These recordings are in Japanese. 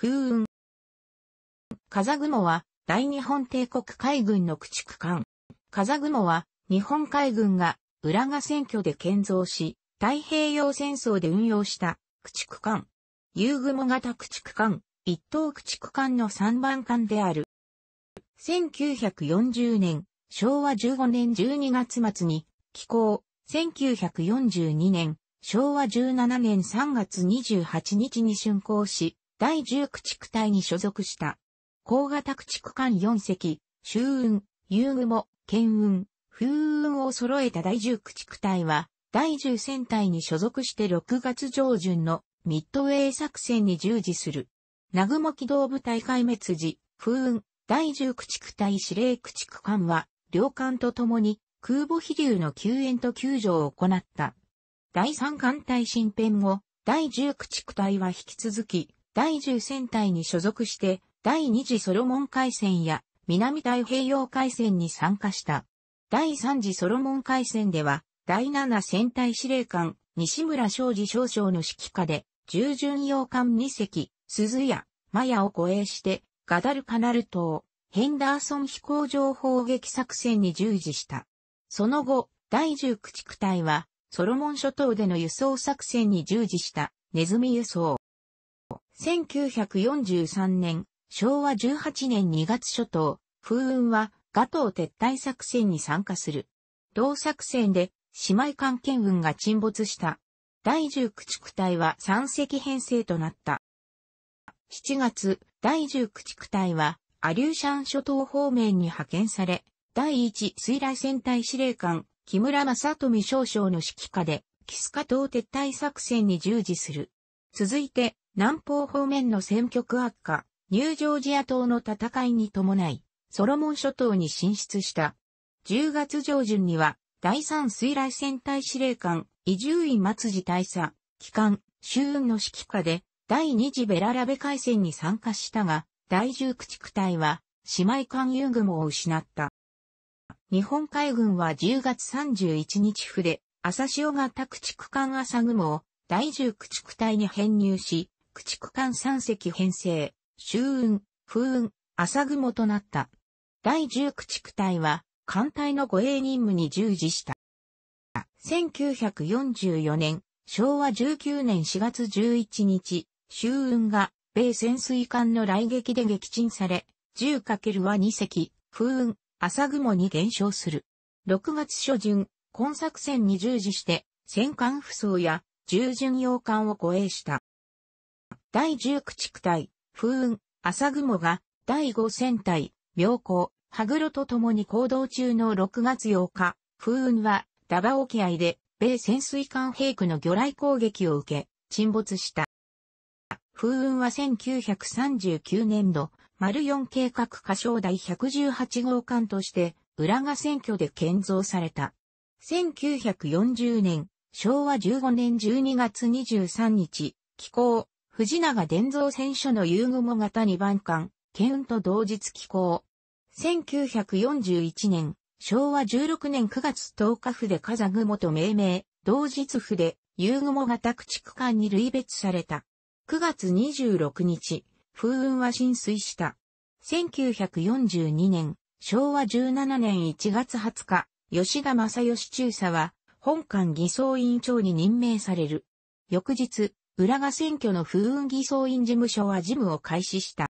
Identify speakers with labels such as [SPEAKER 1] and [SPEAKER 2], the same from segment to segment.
[SPEAKER 1] 風雲。風雲は、大日本帝国海軍の駆逐艦。風雲は、日本海軍が、浦賀選挙で建造し、太平洋戦争で運用した、駆逐艦。夕雲型駆逐艦、一等駆逐艦の3番艦である。1940年、昭和15年12月末に、寄港。1942年、昭和17年3月28日に竣工し、第10駆逐隊に所属した。高型駆逐艦4隻、周雲、遊雲、剣雲、風雲を揃えた第10駆逐隊は、第10戦隊に所属して6月上旬のミッドウェイ作戦に従事する。南雲機動部隊壊滅時、風雲、第10駆逐隊司令駆逐艦は、両艦と共に空母飛竜の救援と救助を行った。第3艦隊新編後、第10駆逐隊は引き続き、第10戦隊に所属して、第2次ソロモン海戦や南太平洋海戦に参加した。第3次ソロモン海戦では、第7戦隊司令官、西村昌司少将の指揮下で、従順洋艦2隻、鈴や、マヤを護衛して、ガダルカナル島、ヘンダーソン飛行場砲撃作戦に従事した。その後、第10駆逐隊は、ソロモン諸島での輸送作戦に従事した、ネズミ輸送。1943年、昭和18年2月初頭、風雲は、ガトー撤退作戦に参加する。同作戦で、姉妹艦係軍が沈没した。第10駆逐隊は三隻編成となった。7月、第10駆逐隊は、アリューシャン諸島方面に派遣され、第1水雷戦隊司令官、木村正富少将の指揮下で、キスカ島撤退作戦に従事する。続いて、南方方面の戦局悪化、ニュージョージア島の戦いに伴い、ソロモン諸島に進出した。10月上旬には、第3水雷戦隊司令官、伊集院松次大佐、機関、周運の指揮下で、第2次ベララベ海戦に参加したが、第10駆逐隊は、姉妹艦遊具を失った。日本海軍は10月31日府で、朝潮型駆逐艦朝雲を第10駆逐隊に編入し、駆逐艦3隻編成、周雲、風雲、朝雲となった。第10駆逐隊は、艦隊の護衛任務に従事した。1944年、昭和19年4月11日、周雲が、米潜水艦の来撃で撃沈され、10× は2隻、風雲、朝雲に減少する。6月初旬、今作戦に従事して、戦艦扶装や従巡洋艦を護衛した。第1駆逐隊、風雲、朝雲が、第5戦隊、妙高、羽黒と共に行動中の6月8日、風雲は、ダバ沖合で、米潜水艦兵区の魚雷攻撃を受け、沈没した。風雲は1939年度、丸4計画歌唱第118号艦として、浦賀選挙で建造された。1940年、昭和15年12月23日、寄港、藤永伝蔵選手の遊具も型2番館、ケウンと同日寄港。1941年、昭和16年9月10日府で風雲と命名、同日府で遊具も型駆逐艦に類別された。9月26日、風雲は浸水した。1942年、昭和17年1月20日、吉田正義中佐は、本館偽装委員長に任命される。翌日、浦賀選挙の風雲偽装員事務所は事務を開始した。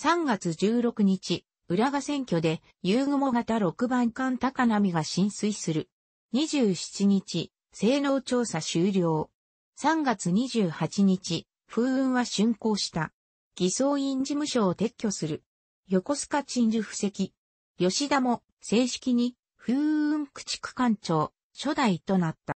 [SPEAKER 1] 3月16日、浦賀選挙で、夕雲型6番艦高波が浸水する。27日、性能調査終了。3月28日、風雲は竣工した。偽装員事務所を撤去する。横須賀鎮守布石。吉田も正式に風雲駆逐艦長、初代となった。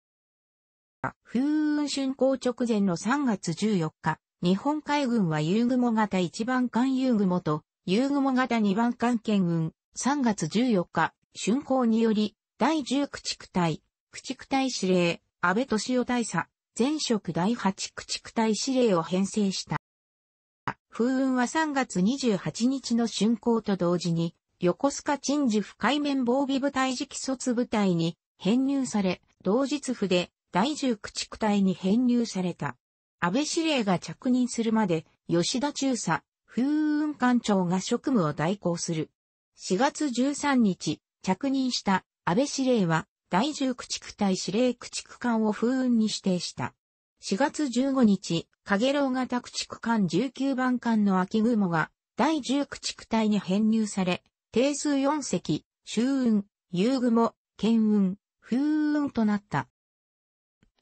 [SPEAKER 1] 風雲春行直前の3月14日、日本海軍は夕雲型1番艦遊雲と、夕雲型2番艦県軍、3月14日、春行により、第10駆逐隊、駆逐隊司令、安倍敏夫大佐、前職第8駆逐隊司令を編成した。風雲は3月28日の春行と同時に、横須賀鎮守府海面防備部隊次期卒部隊に編入され、同日筆、で第10駆逐隊に編入された。安倍司令が着任するまで、吉田中佐、風雲艦長が職務を代行する。4月13日、着任した安倍司令は、第10駆逐隊司令駆逐艦を風雲に指定した。4月15日、影楼型駆逐艦19番艦の秋雲が、第10駆逐隊に編入され、定数4隻、周雲、夕雲、剣雲、風雲となった。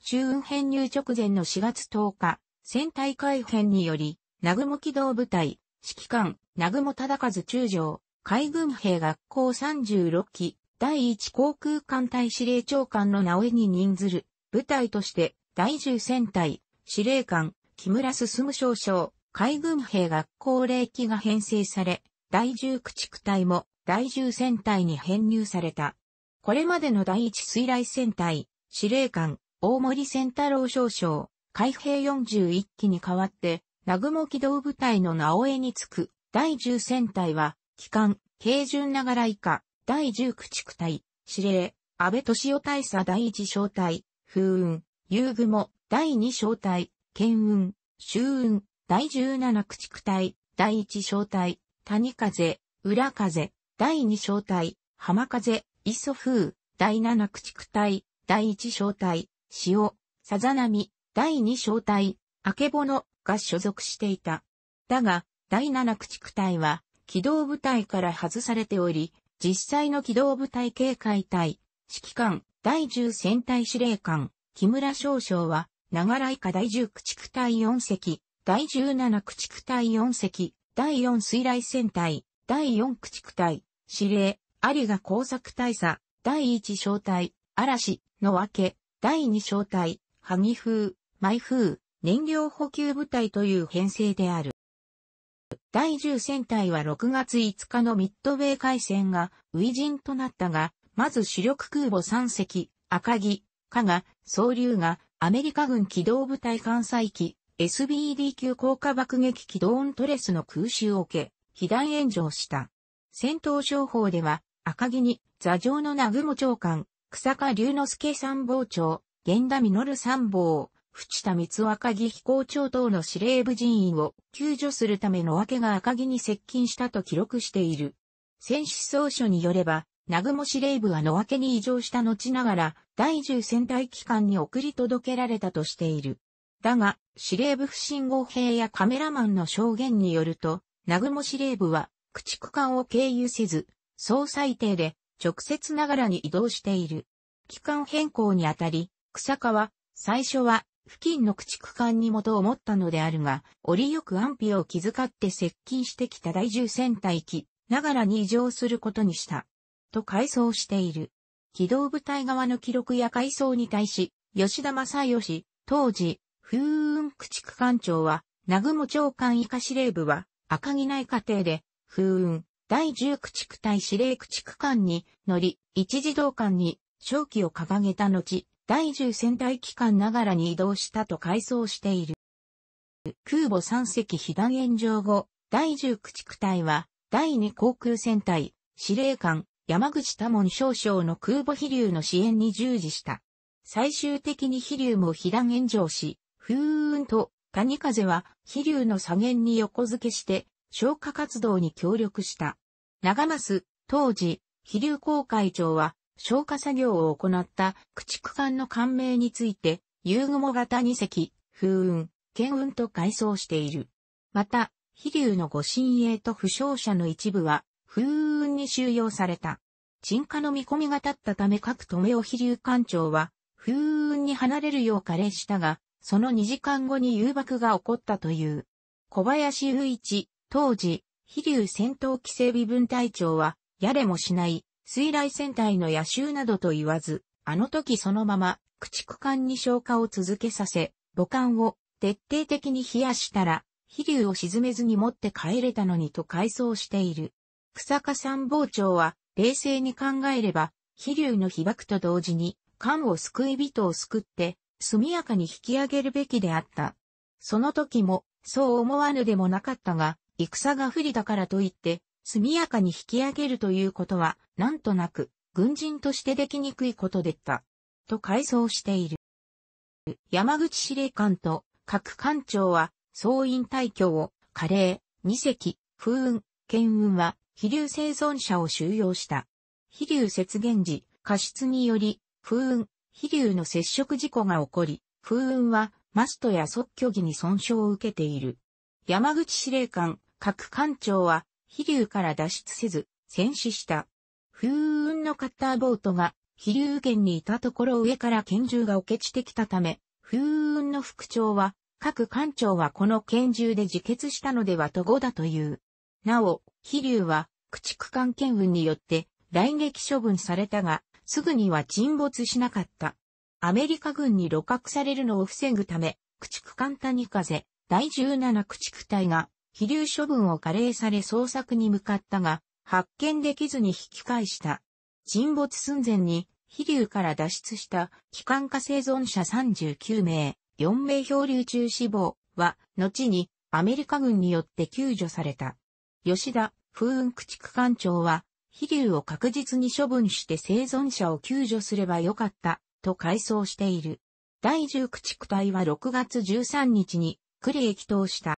[SPEAKER 1] 中運編入直前の4月10日、戦隊改編により、南雲機動部隊、指揮官、南雲忠和中将、海軍兵学校36期、第1航空艦隊司令長官の直江に任ずる、部隊として、第10戦隊、司令官、木村進少将、海軍兵学校令期が編成され、第10駆逐隊も、第10戦隊に編入された。これまでの第1水雷戦隊、司令官、大森仙太郎少将、海兵41機に代わって、南雲機動部隊の直江につく、第10戦隊は、機関、軽巡ながら以下、第10駆逐隊、指令、安倍敏夫大佐第1小隊、風雲、遊具も、第2小隊、剣運、周運、第17駆逐隊、第1小隊、谷風、裏風、第2小隊、浜風、磯風、第7駆逐隊、第1小隊、塩、さざ波、第二小隊、あけぼのが所属していた。だが、第七駆逐隊は、機動部隊から外されており、実際の機動部隊警戒隊、指揮官、第10戦隊司令官、木村少将は、長良以下第10駆逐隊4隻、第17駆逐隊4隻、第4水雷戦隊、第4駆逐隊、司令、有賀工作大佐、第1小隊、嵐の分け、第2小隊、萩風、舞風、燃料補給部隊という編成である。第10戦隊は6月5日のミッドウェー海戦が初陣となったが、まず主力空母3隻、赤城、加賀、総流がアメリカ軍機動部隊艦載機 SBD 級降下爆撃機ドーントレスの空襲を受け、被弾炎上した。戦闘商法では赤城に座上の南雲長官、草加龍之介参謀長、源田実参謀、淵田光赤木飛行長等の司令部人員を救助するための分けが赤木に接近したと記録している。戦死総書によれば、南雲司令部は野分けに異常した後ながら、第10戦隊機関に送り届けられたとしている。だが、司令部不信号兵やカメラマンの証言によると、南雲司令部は、駆逐艦を経由せず、総裁定で直接ながらに移動している。期間変更にあたり、草川、最初は、付近の駆逐艦に元を持ったのであるが、折よく安否を気遣って接近してきた第10戦隊機、ながらに異常することにした。と回想している。機動部隊側の記録や回想に対し、吉田正義、当時、風雲駆逐艦長は、南雲長官以下司令部は、赤木内家庭で、風雲、第10駆逐隊司令駆逐艦に乗り、一時同艦に正機を掲げた後、第10戦隊機関ながらに移動したと回想している。空母3隻被弾炎上後、第10駆逐隊は、第2航空戦隊、司令官、山口多門少将の空母飛竜の支援に従事した。最終的に飛竜も被弾炎上し、ふーんと、カニ風は飛竜の左舷に横付けして、消火活動に協力した。長増、当時、飛竜公会長は、消火作業を行った駆逐艦の艦名について、遊雲型二隻、風雲、剣雲と改装している。また、飛竜の御神鋭と負傷者の一部は、風雲に収容された。沈下の見込みが立ったため各留尾飛竜艦長は、風雲に離れるよう加齢したが、その2時間後に誘爆が起こったという。小林雄一、当時、飛竜戦闘機整備分隊長は、やれもしない、水雷戦隊の野襲などと言わず、あの時そのまま、駆逐艦に消化を続けさせ、母艦を徹底的に冷やしたら、飛竜を沈めずに持って帰れたのにと回想している。草加参謀長は、冷静に考えれば、飛竜の被爆と同時に、艦を救い人を救って、速やかに引き上げるべきであった。その時も、そう思わぬでもなかったが、戦が不利だからといって、速やかに引き上げるということは、なんとなく、軍人としてできにくいことでった。と回想している。山口司令官と各官庁は、総員退去を、加齢、二隻、風雲、剣雲は、飛竜生存者を収容した。飛竜雪原時、過失により、風雲、飛竜の接触事故が起こり、風雲は、マストや即距儀に損傷を受けている。山口司令官、各艦長は、飛竜から脱出せず、戦死した。風雲のカッターボートが、飛竜圏にいたところ上から拳銃が受けちてきたため、風雲の副長は、各艦長はこの拳銃で自決したのではと語だという。なお、飛竜は、駆逐艦拳軍によって、来撃処分されたが、すぐには沈没しなかった。アメリカ軍に露獲されるのを防ぐため、駆逐艦谷風、第17駆逐隊が飛竜処分を加齢され捜索に向かったが、発見できずに引き返した。沈没寸前に、飛竜から脱出した機関化生存者39名、4名漂流中死亡は、後にアメリカ軍によって救助された。吉田風雲駆逐艦長は、飛竜を確実に処分して生存者を救助すればよかった、と回想している。第10駆逐隊は6月13日に、栗駅帰した。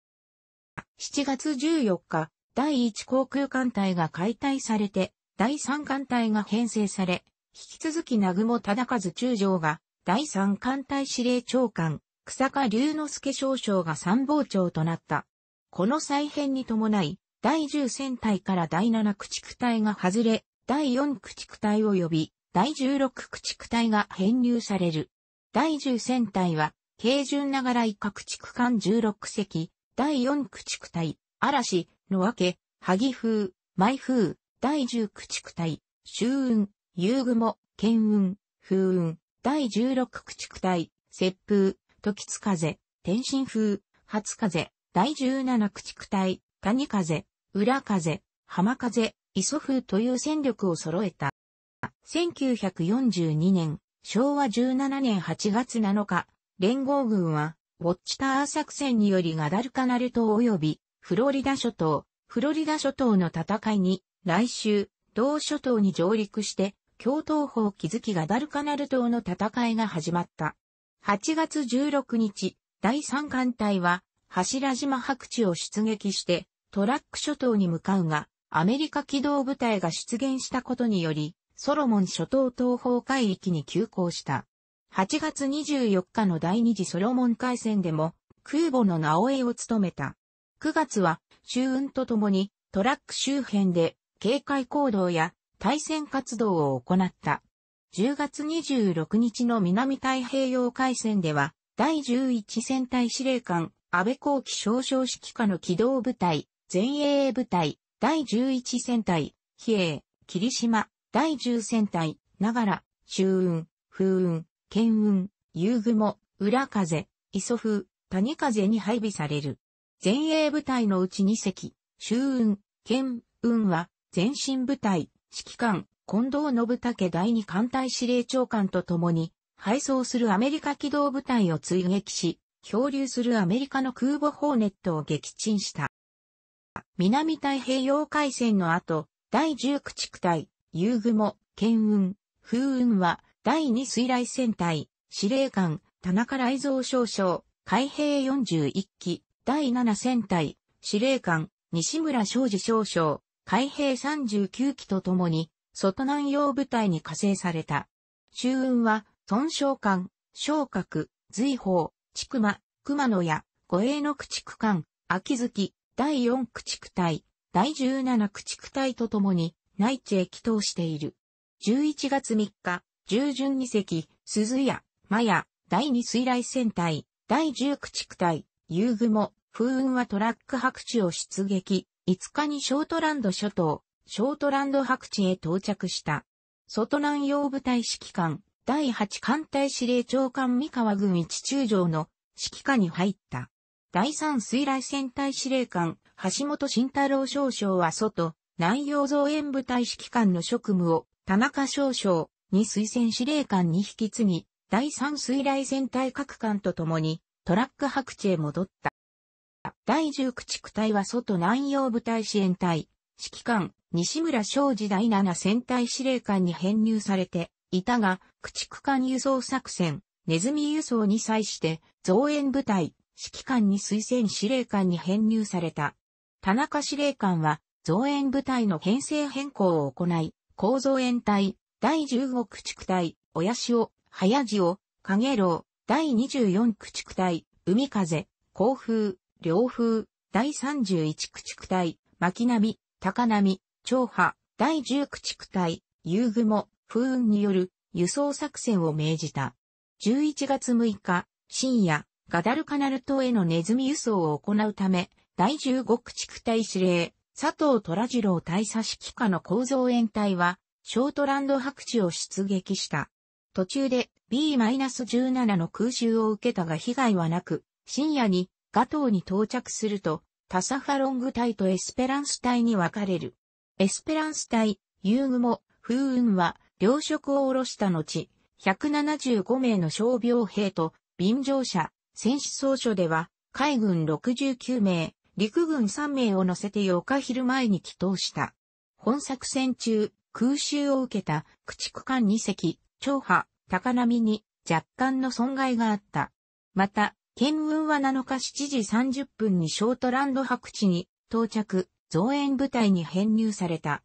[SPEAKER 1] 7月14日、第1航空艦隊が解体されて、第3艦隊が編成され、引き続き南雲忠和中将が、第3艦隊司令長官、草加龍之介少将が参謀長となった。この再編に伴い、第10戦隊から第7駆逐隊が外れ、第4駆逐隊及び、第16駆逐隊が編入される。第10戦隊は、軽巡ながら以駆逐艦16隻、第4駆逐隊、嵐、のわけ、萩風、舞風、第10駆逐隊、周雲、夕雲、剣雲、風雲、第16駆逐隊、雪風、時津風、天津風、初風、第17駆逐隊、谷風、裏風、浜風、磯風という戦力を揃えた。1942年、昭和17年8月7日、連合軍はウォッチター作戦によりガダルカナル島及びフロリダ諸島、フロリダ諸島の戦いに来週、同諸島に上陸して、共闘法築きガダルカナル島の戦いが始まった。8月16日、第3艦隊は柱島白地を出撃してトラック諸島に向かうが、アメリカ機動部隊が出現したことにより、ソロモン諸島東方海域に急行した。8月24日の第二次ソロモン海戦でも、空母の直江を務めた。9月は、周運とともに、トラック周辺で、警戒行動や、対戦活動を行った。10月26日の南太平洋海戦では、第11戦隊司令官、安倍後期少将指揮下の機動部隊、前衛部隊、第11戦隊、比叡、霧島、第10戦隊、ながら、周運、風運、剣雲、夕雲、裏風、磯風、谷風に配備される。前衛部隊のうち2隻、周雲、剣雲は、前進部隊、指揮官、近藤信武第二艦隊司令長官と共に、配送するアメリカ機動部隊を追撃し、漂流するアメリカの空母ホーネットを撃沈した。南太平洋海戦の後、第十駆逐隊、夕雲、剣雲、風雲は、第2水雷戦隊、司令官、田中雷蔵少将、海兵41機、第7戦隊、司令官、西村昌司少将、海兵39機とともに、外南洋部隊に加勢された。周運は、孫召官、昇格、随宝、千熊、熊野や、護衛の駆逐艦、秋月、第4駆逐隊、第17駆逐隊とともに、内地へ帰投している。11月3日、従順二隻、鈴屋、マヤ、第二水雷戦隊、第十駆逐隊、遊具も、風雲はトラック白地を出撃、5日にショートランド諸島、ショートランド白地へ到着した。外南洋部隊指揮官、第八艦隊司令長官三河軍一中城の指揮下に入った。第三水雷戦隊司令官、橋本慎太郎少将は外、南洋増援部隊指揮官の職務を、田中少将、2水戦司令官に引き継ぎ、第三水雷戦隊各艦と共にトラック白地へ戻った。第10駆逐隊は外南洋部隊支援隊、指揮官、西村昌司第7戦隊司令官に編入されていたが、駆逐艦輸送作戦、ネズミ輸送に際して、増援部隊、指揮官に推薦司令官に編入された。田中司令官は、増援部隊の編成変更を行い、構造援隊、第15駆逐隊、親潮、早潮、影楼、第24駆逐隊、海風、甲風、両風、第31駆逐隊、巻波、高波、長波、第10駆逐隊、遊雲、風雲による輸送作戦を命じた。11月6日、深夜、ガダルカナル島へのネズミ輸送を行うため、第15駆逐隊司令、佐藤虎次郎大佐指揮下の構造園隊は、ショートランド白地を出撃した。途中で B-17 の空襲を受けたが被害はなく、深夜にガトーに到着すると、タサファロング隊とエスペランス隊に分かれる。エスペランス隊、遊具も、風雲は、糧食を下ろした後、175名の傷病兵と、便乗者、戦死総書では、海軍69名、陸軍3名を乗せて8日昼前に帰投した。本作戦中、空襲を受けた駆逐艦2隻、長波、高波に若干の損害があった。また、県運は7日7時30分にショートランド白地に到着、増援部隊に編入された。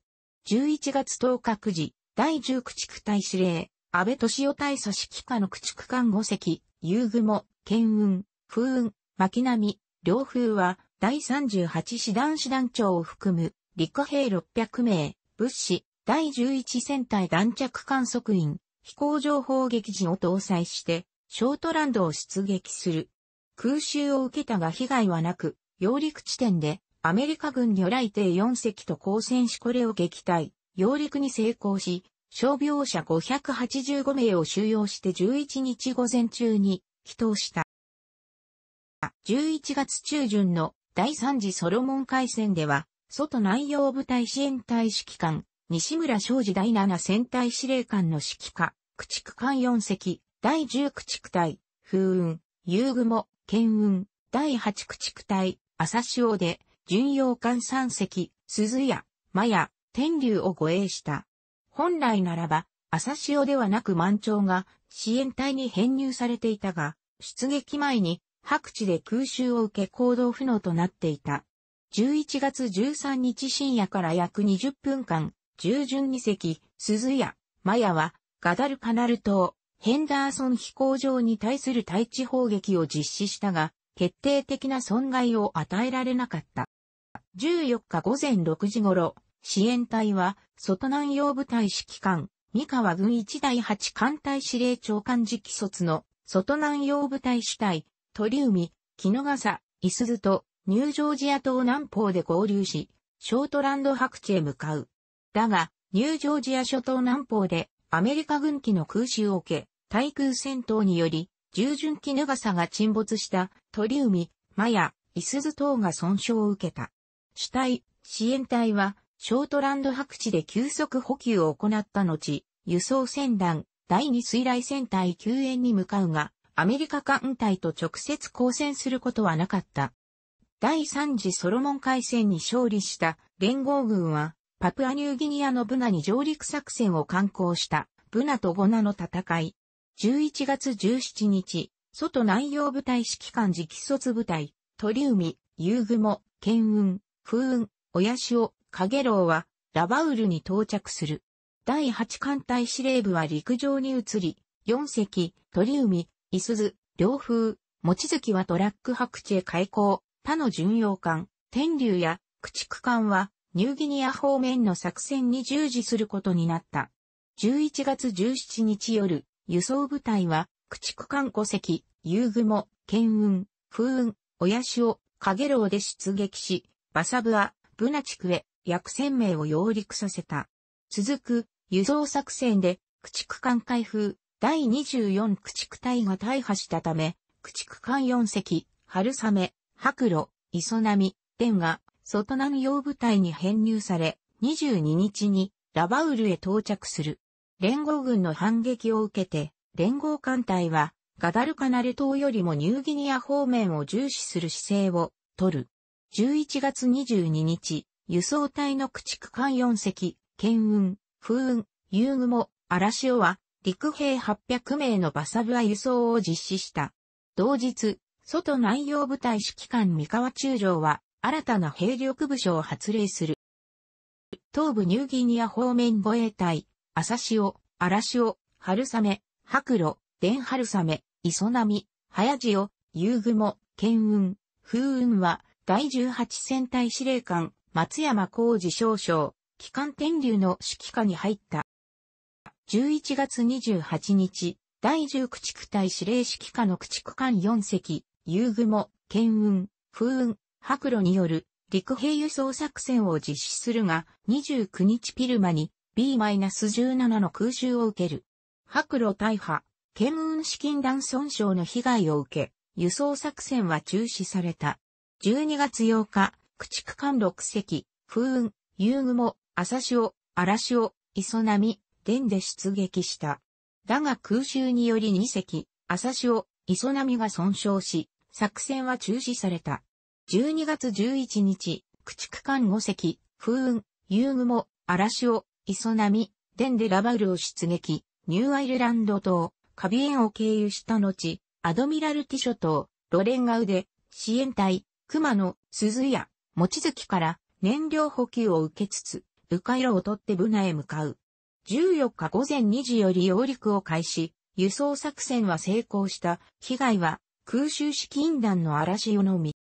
[SPEAKER 1] 11月10日9時、第10駆逐隊司令、安倍敏夫大佐指揮下の駆逐艦5隻、遊具も、県運、風運、巻波、両風は、第38師団師団長を含む、陸兵600名、物資、第11戦隊弾着観測員、飛行情報撃陣を搭載して、ショートランドを出撃する。空襲を受けたが被害はなく、揚陸地点で、アメリカ軍魚雷艇4隻と交戦しこれを撃退、揚陸に成功し、傷病者585名を収容して11日午前中に、祈祷した。11月中旬の第3次ソロモン海戦では、外内洋部隊支援隊指揮官、西村昌司第7戦隊司令官の指揮下、駆逐艦4隻、第10駆逐隊、風雲、遊具も、剣雲、第8駆逐隊、朝潮で、巡洋艦3隻、鈴屋、マヤ、天竜を護衛した。本来ならば、朝潮ではなく満潮が支援隊に編入されていたが、出撃前に白地で空襲を受け行動不能となっていた。11月13日深夜から約20分間、従順二隻、鈴屋、マヤは、ガダルカナル島、ヘンダーソン飛行場に対する対地砲撃を実施したが、決定的な損害を与えられなかった。14日午前6時頃、支援隊は、外南洋部隊指揮官、三河軍一第八艦隊司令長官直卒の、外南洋部隊主体、鳥海、木の笠、伊鈴と、ニュージョージア島南方で合流し、ショートランド白地へ向かう。だが、ニュージョージア諸島南方でアメリカ軍機の空襲を受け、対空戦闘により、従順機ヌガサが沈没した鳥海、マヤ、イスズ等が損傷を受けた。主体、支援隊は、ショートランド白地で急速補給を行った後、輸送船団、第二水雷戦隊救援に向かうが、アメリカ艦隊と直接交戦することはなかった。第三次ソロモン海戦に勝利した連合軍は、パプアニューギニアのブナに上陸作戦を敢行したブナとゴナの戦い。11月17日、外南洋部隊指揮官直卒部隊、鳥海、夕雲、剣雲、風雲、親潮、影楼は、ラバウルに到着する。第8艦隊司令部は陸上に移り、4隻、鳥海、イスズ、両風、望月はトラック白地へ開港、他の巡洋艦、天竜や駆逐艦はニューギニア方面の作戦に従事することになった。11月17日夜、輸送部隊は、駆逐艦5隻、遊具も、剣雲、風雲、親潮、影楼で出撃し、バサブア、ブナ地区へ約1000名を揚陸させた。続く、輸送作戦で、駆逐艦開封、第24駆逐隊が大破したため、駆逐艦4隻、春雨、白露、磯波、天が、外南洋部隊に編入され、22日にラバウルへ到着する。連合軍の反撃を受けて、連合艦隊は、ガダルカナル島よりもニューギニア方面を重視する姿勢を取る。11月22日、輸送隊の駆逐艦4隻、剣運、風雲、遊具も、荒潮は、陸兵800名のバサブア輸送を実施した。同日、外南洋部隊指揮官三河中将は、新たな兵力部署を発令する。東部ニューギニア方面護衛隊、朝潮、荒潮、春雨、白露、電春雨、磯波、早潮、夕雲、剣雲、風雲は、第18戦隊司令官、松山浩二少将、機関天竜の指揮下に入った。11月28日、第10駆逐隊司令指揮下の駆逐艦4隻、夕雲、剣雲、風雲、白露による陸兵輸送作戦を実施するが、29日ピルマに B-17 の空襲を受ける。白露大破、ケムーン資金弾損傷の被害を受け、輸送作戦は中止された。12月8日、駆逐艦6隻、風雲、遊具も、朝潮、嵐潮、磯波、電で出撃した。だが空襲により2隻、朝潮、磯波が損傷し、作戦は中止された。12月11日、駆逐艦5隻、風雲、遊具も、嵐を、磯波、デンデラバウルを出撃、ニューアイルランド島、カビエンを経由した後、アドミラルティ諸島、ロレンガウで、支援隊、熊野、鈴屋、望月から燃料補給を受けつつ、迂回路を取ってブナへ向かう。14日午前2時より揚陸を開始、輸送作戦は成功した、被害は空襲式院団の嵐をのみ、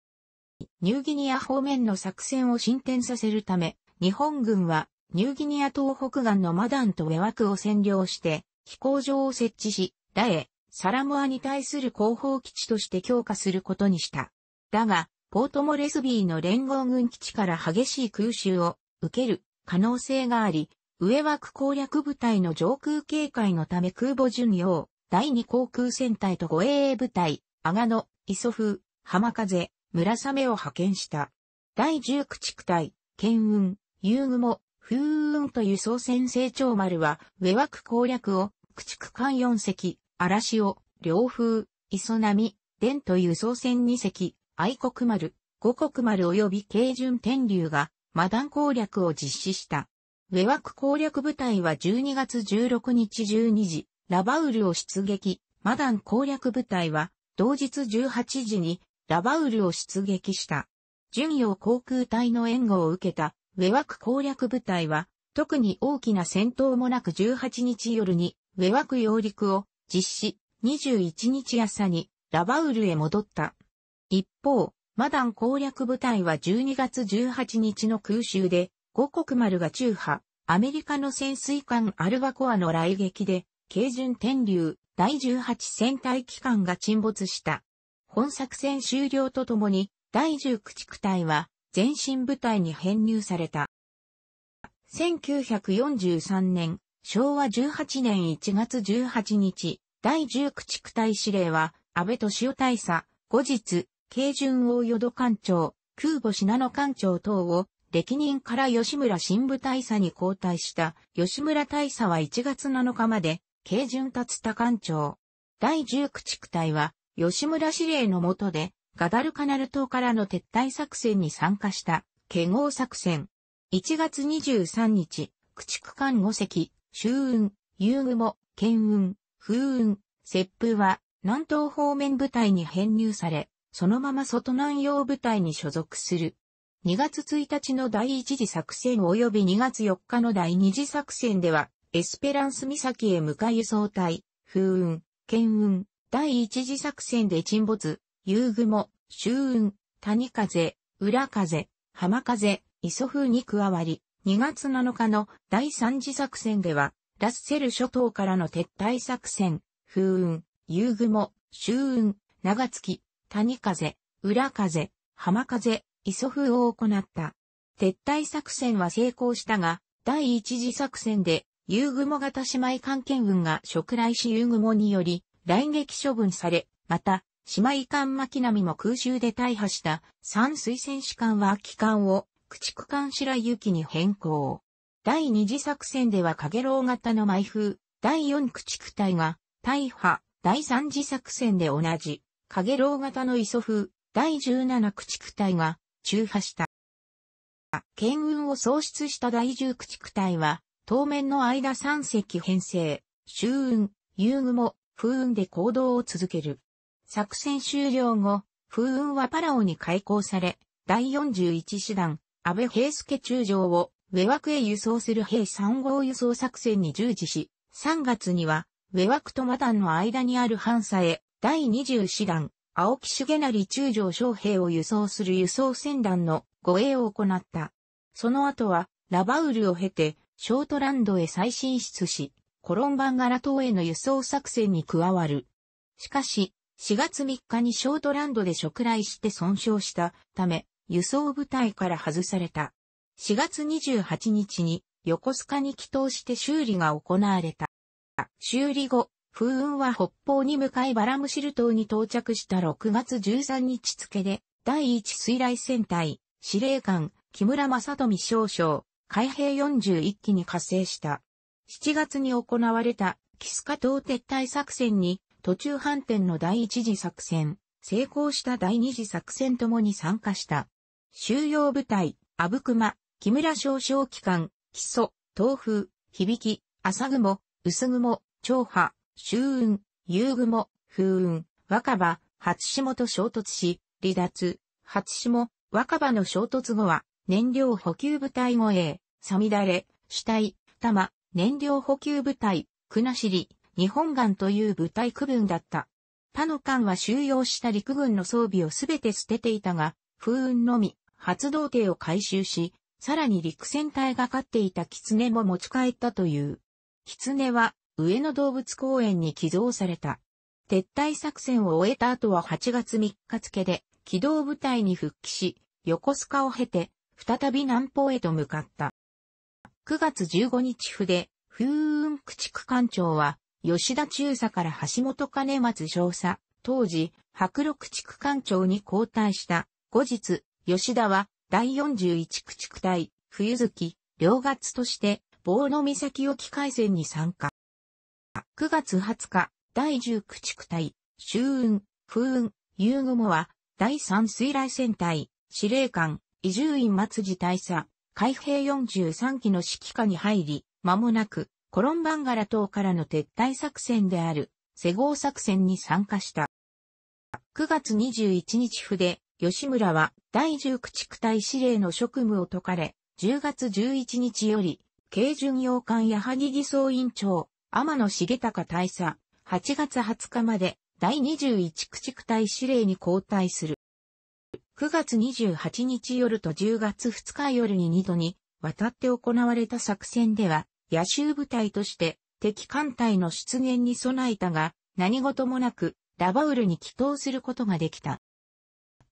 [SPEAKER 1] ニューギニア方面の作戦を進展させるため、日本軍はニューギニア東北岸のマダンとウェワクを占領して、飛行場を設置し、ダエ、サラモアに対する広報基地として強化することにした。だが、ポートモレスビーの連合軍基地から激しい空襲を受ける可能性があり、上枠攻略部隊の上空警戒のため空母巡洋、第二航空戦隊と護衛部隊、アガノ、イソフ、浜風、村雨を派遣した。第十駆逐隊、県運、遊具も、風雲と輸送船成長丸は、上枠攻略を、駆逐艦四隻、嵐を、両風、磯波、伝と輸送船二隻、愛国丸、五国丸及び軽巡天竜が、マダン攻略を実施した。上枠攻略部隊は12月16日12時、ラバウルを出撃、マダン攻略部隊は、同日18時にラバウルを出撃した。巡洋航空隊の援護を受けた、ウェワク攻略部隊は、特に大きな戦闘もなく18日夜に、ウェワク揚陸を実施、21日朝に、ラバウルへ戻った。一方、マダン攻略部隊は12月18日の空襲で、五国丸が中波、アメリカの潜水艦アルバコアの来撃で、軽巡天竜、第18戦隊機関が沈没した。本作戦終了とともに、第10駆逐隊は、前進部隊に編入された。1943年、昭和18年1月18日、第10駆逐隊司令は、安倍敏夫大佐、後日、慶順大淀艦長、空母信の艦長等を、歴任から吉村新部大佐に交代した、吉村大佐は1月7日まで、慶順達田艦長。第10駆逐隊は、吉村司令の下で、ガダルカナル島からの撤退作戦に参加した、ケゴ作戦。1月23日、駆逐艦5隻、周運、遊具も、剣運、風運、接風は、南東方面部隊に編入され、そのまま外南洋部隊に所属する。2月1日の第1次作戦及び2月4日の第2次作戦では、エスペランス岬へ向かい送隊、風運、剣運、第一次作戦で沈没、夕雲、周雲、谷風、裏風、浜風、磯風に加わり、2月7日の第三次作戦では、ラッセル諸島からの撤退作戦、風雲、夕雲、周雲、長月、谷風、裏風、浜風、磯風を行った。撤退作戦は成功したが、第一次作戦で、夕雲型姉妹関係軍が食来し夕雲により、大撃処分され、また、姉妹艦巻並も空襲で大破した三水戦士艦は機関を駆逐艦白雪に変更。第二次作戦では影楼型の埋風、第四駆逐隊が大破、第三次作戦で同じ、影楼型の磯風、第十七駆逐隊が中破した。県運を喪失した第十駆逐隊は、当面の間三隻編成、周運、遊具も風雲で行動を続ける。作戦終了後、風雲はパラオに開港され、第41師団、安倍平助中将を、上枠へ輸送する兵3号輸送作戦に従事し、3月には、上枠とマダンの間にある反差へ、第20師団、青木重成中将将兵を輸送する輸送船団の護衛を行った。その後は、ラバウルを経て、ショートランドへ再進出し、コロンバンガラ島への輸送作戦に加わる。しかし、4月3日にショートランドで食来して損傷したため、輸送部隊から外された。4月28日に横須賀に帰投して修理が行われた。修理後、風雲は北方に向かいバラムシル島に到着した6月13日付で、第一水雷戦隊、司令官、木村正富少将、海兵41機に加勢した。7月に行われたキスカ島撤退作戦に途中反転の第一次作戦、成功した第二次作戦ともに参加した。収容部隊、阿武隈、木村少将機関、基礎、東風、響き、朝雲、薄雲、長波、周雲、夕雲、風雲、若葉、初下と衝突し、離脱、初下、若葉の衝突後は、燃料補給部隊護衛、さみだれ、死体、玉、燃料補給部隊、国後、日本艦という部隊区分だった。他の艦は収容した陸軍の装備をすべて捨てていたが、風雲のみ、発動艇を回収し、さらに陸戦隊が飼っていた狐も持ち帰ったという。狐は、上野動物公園に寄贈された。撤退作戦を終えた後は8月3日付で、機動部隊に復帰し、横須賀を経て、再び南方へと向かった。9月15日筆、風雲駆逐艦長は、吉田中佐から橋本兼松少佐、当時、白鹿駆逐艦長に交代した。後日、吉田は、第41駆逐隊、冬月、両月として、棒の岬沖海戦に参加。9月20日、第10駆逐隊、周雲、風雲、夕雲は、第3水雷戦隊、司令官、伊集院松次大佐、海兵43機の指揮下に入り、間もなく、コロンバンガラ島からの撤退作戦である、施ー作戦に参加した。9月21日府で、吉村は第10駆逐隊司令の職務を解かれ、10月11日より、軽巡洋艦矢作偽装委員長、天野重隆大佐、8月20日まで第21駆逐隊司令に交代する。9月28日夜と10月2日夜に2度に渡って行われた作戦では、野州部隊として敵艦隊の出現に備えたが、何事もなく、ラバウルに帰投することができた。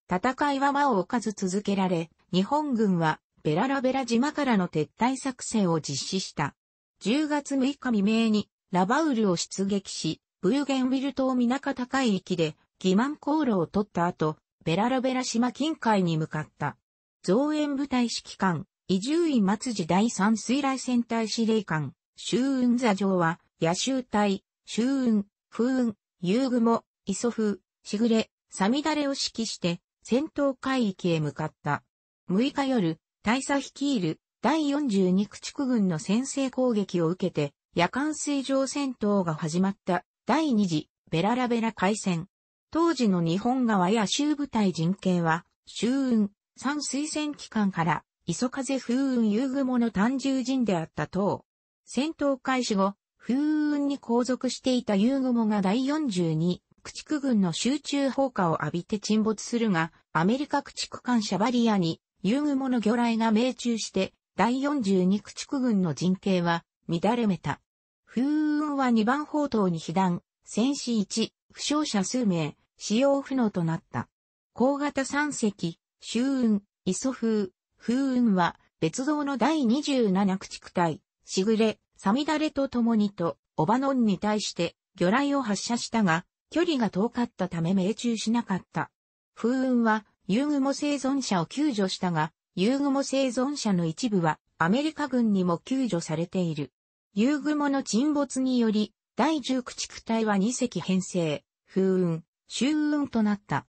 [SPEAKER 1] 戦いは間を置かず続けられ、日本軍はベララベラ島からの撤退作戦を実施した。10月6日未明にラバウルを出撃し、ブーゲンウィル島港高い域で疑瞞航路を取った後、ベラルベラ島近海に向かった。増援部隊指揮官、伊集院松次第三水雷戦隊司令官、周雲座城は、野州隊、周雲、風雲、遊具も、磯風、しぐれ、さみだれを指揮して、戦闘海域へ向かった。6日夜、大佐率いる第42駆逐軍の先制攻撃を受けて、夜間水上戦闘が始まった第2次ベララベラ海戦。当時の日本側や州部隊人形は、州運、山水戦機関から、磯風風雲遊雲の単獣人であった等。戦闘開始後、風雲に後続していた遊雲が第42駆逐軍の集中砲火を浴びて沈没するが、アメリカ駆逐艦シャバリアに遊雲の魚雷が命中して、第42駆逐軍の人形は乱れめた。風雲は2番砲塔に被弾、戦士1、負傷者数名、使用不能となった。高型三隻、周雲、磯風、風雲は、別動の第27駆逐隊、しぐれ、さみだれと共にと、オバノンに対して、魚雷を発射したが、距離が遠かったため命中しなかった。風雲は、遊具も生存者を救助したが、遊具も生存者の一部は、アメリカ軍にも救助されている。遊具もの沈没により、第10駆逐隊は2隻編成。風雲、終雲となった。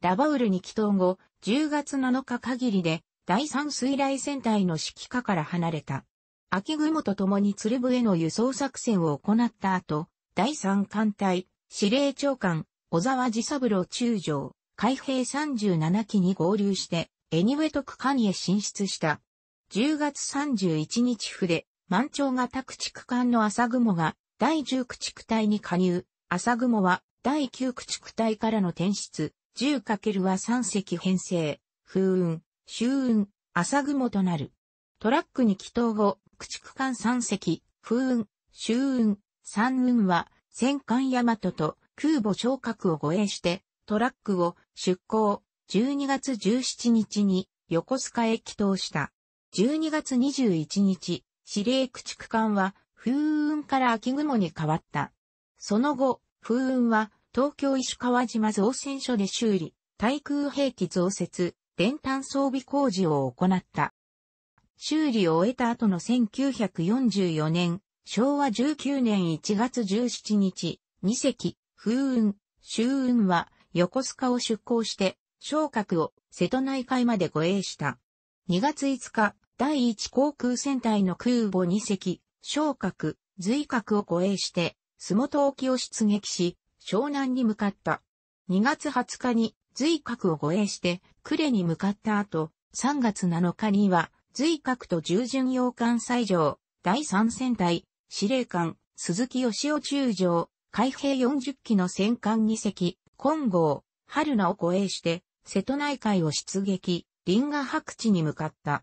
[SPEAKER 1] ラバウルに帰投後、10月7日限りで、第3水雷戦隊の指揮下から離れた。秋雲と共に鶴部への輸送作戦を行った後、第3艦隊、司令長官、小沢治三郎中将、海兵37機に合流して、エニウェト区間へ進出した。10月31日筆、満潮型駆逐艦の朝雲が第10駆逐隊に加入、朝雲は第9駆逐隊からの転出、10× は3隻編成、風雲、周雲、朝雲となる。トラックに祈祷後、駆逐艦3隻、風雲、周雲、三雲は、戦艦大和と空母昇格を護衛して、トラックを出港、12月17日に横須賀へ帰投した。12月21日、司令駆逐艦は風雲から秋雲に変わった。その後、風雲は東京石川島造船所で修理、対空兵器増設、電炭装備工事を行った。修理を終えた後の1944年、昭和19年1月17日、二隻、風雲、周雲は横須賀を出港して、昇格を瀬戸内海まで護衛した。2月5日、第1航空戦隊の空母2隻、昇格、随格を護衛して、洲本沖を出撃し、湘南に向かった。2月20日に随格を護衛して呉に向かった後、3月7日には随格と従順洋艦最上、第3戦隊、司令官、鈴木義雄中将、海兵40機の戦艦2隻、金剛、春名を護衛して、瀬戸内海を出撃、林河白地に向かった。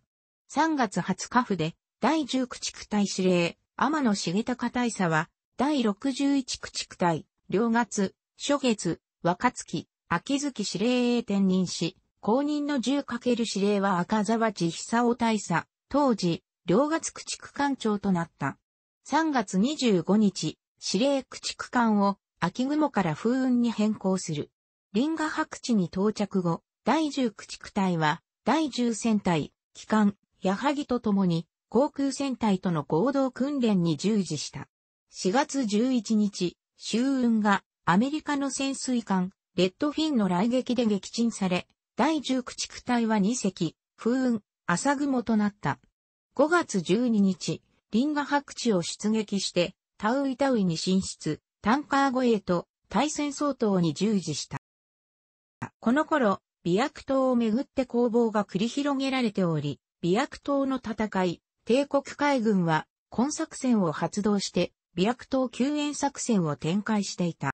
[SPEAKER 1] 3月20日府で、第19地区隊司令、天野重隆大佐は、第61駆逐隊、両月、初月、若月、秋月司令へ転任し、後任の 10× 司令は赤沢地久夫大佐、当時、両月駆逐艦長となった。3月25日、司令駆逐艦を秋雲から風雲に変更する。リンガ白地に到着後、第10駆逐隊は、第10戦隊、機関、矢作と共に、航空戦隊との合同訓練に従事した。4月11日、周雲がアメリカの潜水艦、レッドフィンの来撃で撃沈され、第10駆逐隊は2隻、風雲、朝雲となった。5月12日、リンガ白地を出撃して、タウイタウイに進出、タンカー越えと対戦相当に従事した。この頃、美薬島をめぐって攻防が繰り広げられており、美薬島の戦い、帝国海軍は、今作戦を発動して、微悪党救援作戦を展開していた。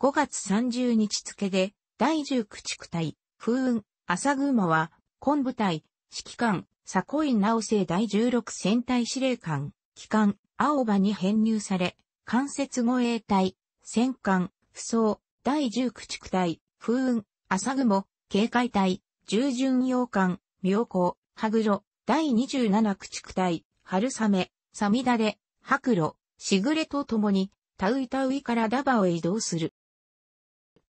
[SPEAKER 1] 5月30日付で、第10駆逐隊、風雲、朝熊は、昆部隊、指揮官、佐井直生第16戦隊司令官、機関、青葉に編入され、関節護衛隊、戦艦、不装、第10駆逐隊、風雲、朝雲、警戒隊、従順洋艦、妙高、羽黒、第27駆逐隊、春雨、さみだれ、白露、シグレと共に、タウイタウイからダバを移動する。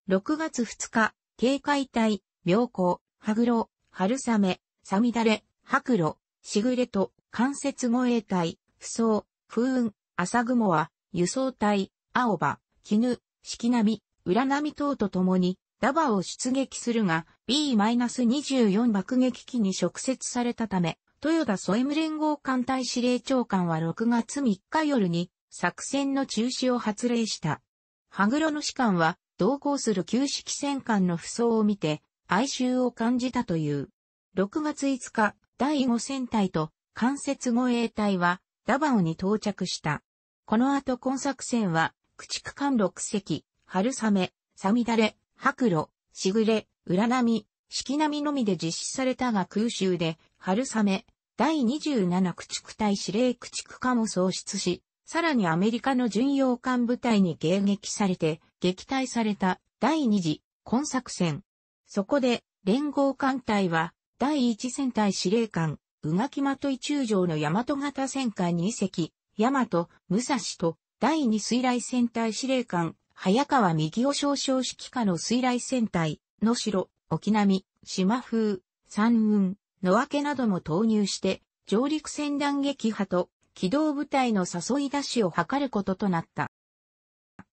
[SPEAKER 1] 6月2日、警戒隊、妙高、ハ羽黒、春雨、ミダレ、ハクロ、シグレと、関節護衛隊、不走、風雲、朝雲は、輸送隊、青葉、絹、四季並、裏波等と共に、ダバを出撃するが、B-24 爆撃機に直接されたため、豊田ソエム連合艦隊司令長官は6月3日夜に、作戦の中止を発令した。羽黒の士官は、同行する旧式戦艦の不装を見て、哀愁を感じたという。6月5日、第5戦隊と関節護衛隊はダバオに到着した。この後今作戦は、駆逐艦6隻、春雨、サミダレ、白露、しぐれ、裏波、式波のみで実施されたが空襲で、春雨、第27駆逐隊司令駆逐艦を喪失し、さらにアメリカの巡洋艦部隊に迎撃されて、撃退された第二次今作戦。そこで、連合艦隊は、第一戦隊司令官、宇垣まと中将の大和型戦艦2隻、大和、武蔵と、第二水雷戦隊司令官、早川右尾少将指揮下の水雷戦隊、野城、沖波、島風、山雲、野分けなども投入して、上陸船弾撃破と機動部隊の誘い出しを図ることとなった。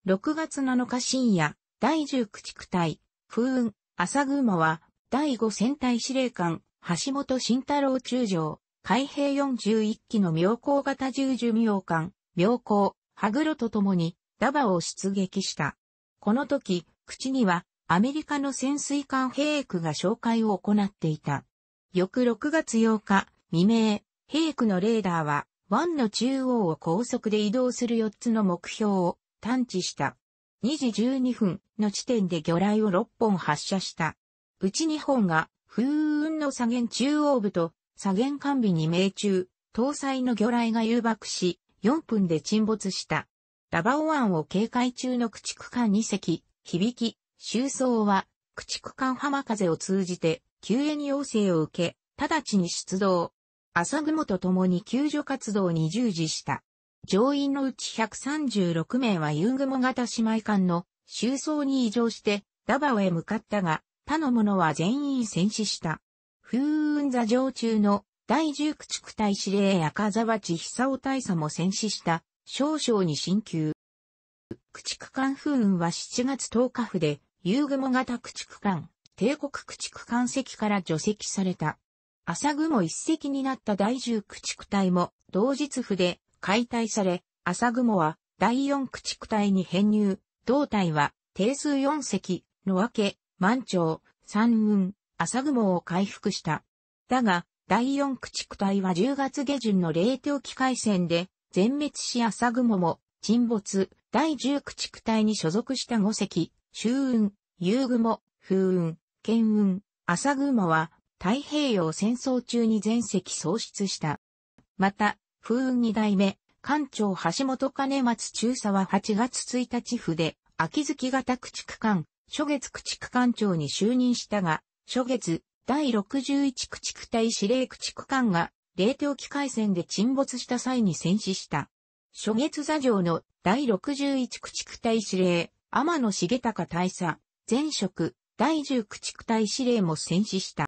[SPEAKER 1] 6月7日深夜、第10駆逐隊、風雲、朝熊は、第5戦隊司令官、橋本慎太郎中将、海兵41機の妙高型重寿妙艦、妙高、羽黒と共に、ダバを出撃した。この時、口には、アメリカの潜水艦兵区が紹介を行っていた。翌6月8日、未明、兵区のレーダーは、湾の中央を高速で移動する4つの目標を探知した。2時12分の地点で魚雷を6本発射した。うち2本が風雲の左舷中央部と左舷完備に命中、搭載の魚雷が誘爆し、4分で沈没した。ダバオ湾を警戒中の駆逐艦2隻、響き、周葬は、駆逐艦浜風を通じて、救援要請を受け、直ちに出動。朝雲と共に救助活動に従事した。乗員のうち136名は夕雲型姉妹艦の収葬に移乗してダバオへ向かったが、他の者は全員戦死した。風雲座上中の第十駆逐隊司令赤沢地久夫大佐も戦死した少々に進級。駆逐艦風雲は7月10日府で、夕雲型駆逐艦、帝国駆逐艦席から除籍された。朝雲一隻になった第十駆逐隊も同日府で解体され、朝雲は第四駆逐隊に編入、同隊は定数四隻、野分け、満潮、三雲、朝雲を回復した。だが、第四駆逐隊は10月下旬の冷凍機械戦で全滅し朝雲も沈没、第十駆逐隊に所属した五隻、周雲、遊雲、風雲、剣雲、朝雲は太平洋戦争中に全席喪失した。また、風雲二代目、艦長橋本兼松中佐は8月1日府で、秋月型駆逐艦、初月駆逐艦長に就任したが、初月、第61駆逐隊司令駆逐艦が、冷凍機海戦で沈没した際に戦死した。初月座上の第61駆逐隊司令、天野重隆大佐、前職、第10駆逐隊司令も戦死した。